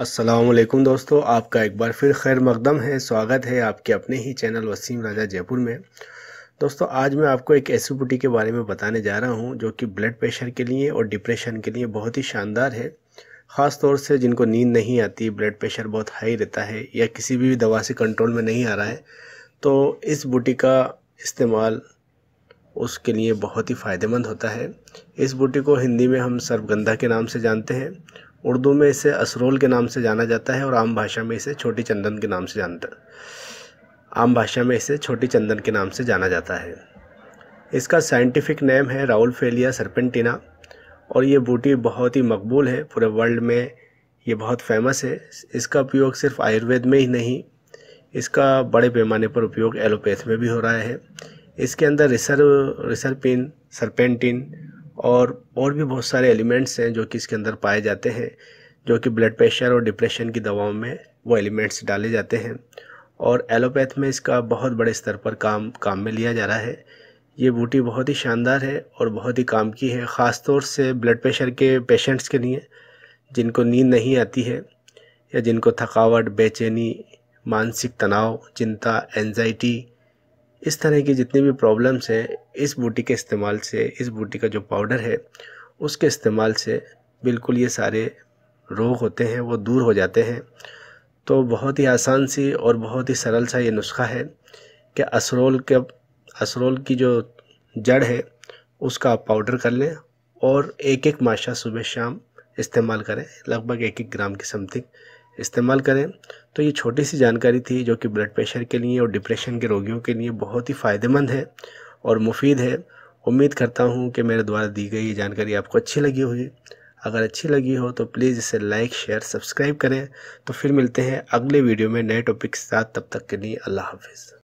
असलकुम दोस्तों आपका एक बार फिर खैर मकदम है स्वागत है आपके अपने ही चैनल वसीम राजा जयपुर में दोस्तों आज मैं आपको एक ऐसी बुटी के बारे में बताने जा रहा हूं जो कि ब्लड प्रेशर के लिए और डिप्रेशन के लिए बहुत ही शानदार है ख़ास तौर से जिनको नींद नहीं आती ब्लड प्रेशर बहुत हाई रहता है या किसी भी दवा से कंट्रोल में नहीं आ रहा है तो इस बूटी का इस्तेमाल उसके लिए बहुत ही फ़ायदेमंद होता है इस बूटी को हिंदी में हम सर्वगंधा के नाम से जानते हैं उर्दू में इसे असरोल के नाम से जाना जाता है और आम भाषा में इसे छोटी चंदन के नाम से जानता आम भाषा में इसे छोटी चंदन के नाम से जाना जाता है इसका साइंटिफिक नेम है राउल फेलिया सरपेंटिना और ये बूटी बहुत ही मकबूल है पूरे वर्ल्ड में ये बहुत फेमस है इसका उपयोग सिर्फ आयुर्वेद में ही नहीं इसका बड़े पैमाने पर उपयोग एलोपैथ में भी हो रहा है इसके अंदर रिसर्व रिसर्पिन सरपेंटिन और और भी बहुत सारे एलिमेंट्स हैं जो कि इसके अंदर पाए जाते हैं जो कि ब्लड प्रेशर और डिप्रेशन की दवाओं में वो एलिमेंट्स डाले जाते हैं और एलोपैथ में इसका बहुत बड़े स्तर पर काम काम में लिया जा रहा है ये बूटी बहुत ही शानदार है और बहुत ही काम की है ख़ास तौर से ब्लड प्रेशर के पेशेंट्स के लिए जिनको नींद नहीं आती है या जिनको थकावट बेचैनी मानसिक तनाव चिंता एनजाइटी इस तरह की जितनी भी प्रॉब्लम्स हैं इस बूटी के इस्तेमाल से इस बूटी का जो पाउडर है उसके इस्तेमाल से बिल्कुल ये सारे रोग होते हैं वो दूर हो जाते हैं तो बहुत ही आसान सी और बहुत ही सरल सा ये नुस्खा है कि असरोल के असरोल की जो जड़ है उसका आप पाउडर कर लें और एक एक माशा सुबह शाम इस्तेमाल करें लगभग एक एक ग्राम की समथिंग इस्तेमाल करें तो ये छोटी सी जानकारी थी जो कि ब्लड प्रेशर के लिए और डिप्रेशन के रोगियों के लिए बहुत ही फ़ायदेमंद है और मुफीद है उम्मीद करता हूँ कि मेरे द्वारा दी गई जानकारी आपको अच्छी लगी होगी अगर अच्छी लगी हो तो प्लीज़ इसे लाइक शेयर सब्सक्राइब करें तो फिर मिलते हैं अगले वीडियो में नए टॉपिक के साथ तब तक के लिए अल्लाह हाफिज़